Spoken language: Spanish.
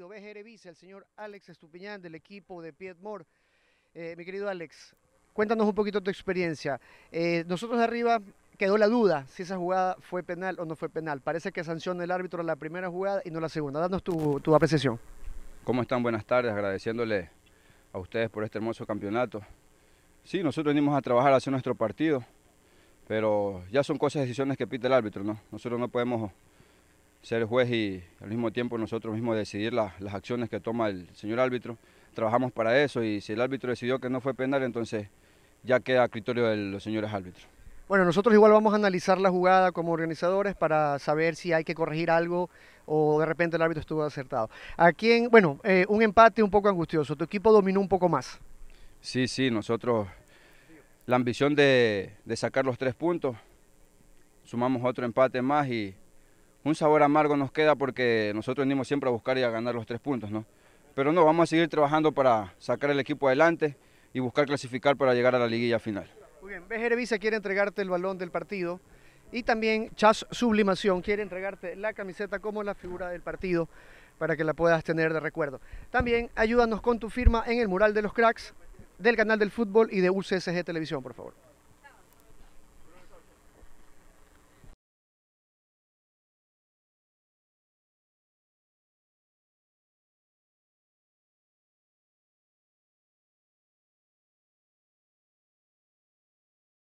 partido. el señor Alex Estupiñán del equipo de Piedmore. Eh, mi querido Alex, cuéntanos un poquito tu experiencia. Eh, nosotros nosotros arriba quedó la duda si esa jugada fue penal o no fue penal. Parece que sanciona el árbitro la primera jugada y no la segunda. Danos tu, apreciación. ¿Cómo están? Buenas tardes, agradeciéndole a ustedes por este hermoso campeonato. Sí, nosotros venimos a trabajar hacia nuestro partido, pero ya son cosas, decisiones que pita el árbitro, ¿no? Nosotros no podemos ser juez y al mismo tiempo nosotros mismos decidir las acciones que toma el señor árbitro. Trabajamos para eso y si el árbitro decidió que no fue penal, entonces ya queda a criterio de los señores árbitros. Bueno, nosotros igual vamos a analizar la jugada como organizadores para saber si hay que corregir algo o de repente el árbitro estuvo acertado. ¿A Bueno, eh, un empate un poco angustioso. Tu equipo dominó un poco más. Sí, sí, nosotros la ambición de, de sacar los tres puntos, sumamos otro empate más y un sabor amargo nos queda porque nosotros venimos siempre a buscar y a ganar los tres puntos, ¿no? Pero no, vamos a seguir trabajando para sacar el equipo adelante y buscar clasificar para llegar a la liguilla final. Muy bien, quiere entregarte el balón del partido y también Chas Sublimación quiere entregarte la camiseta como la figura del partido para que la puedas tener de recuerdo. También ayúdanos con tu firma en el mural de los cracks del canal del fútbol y de UCSG Televisión, por favor.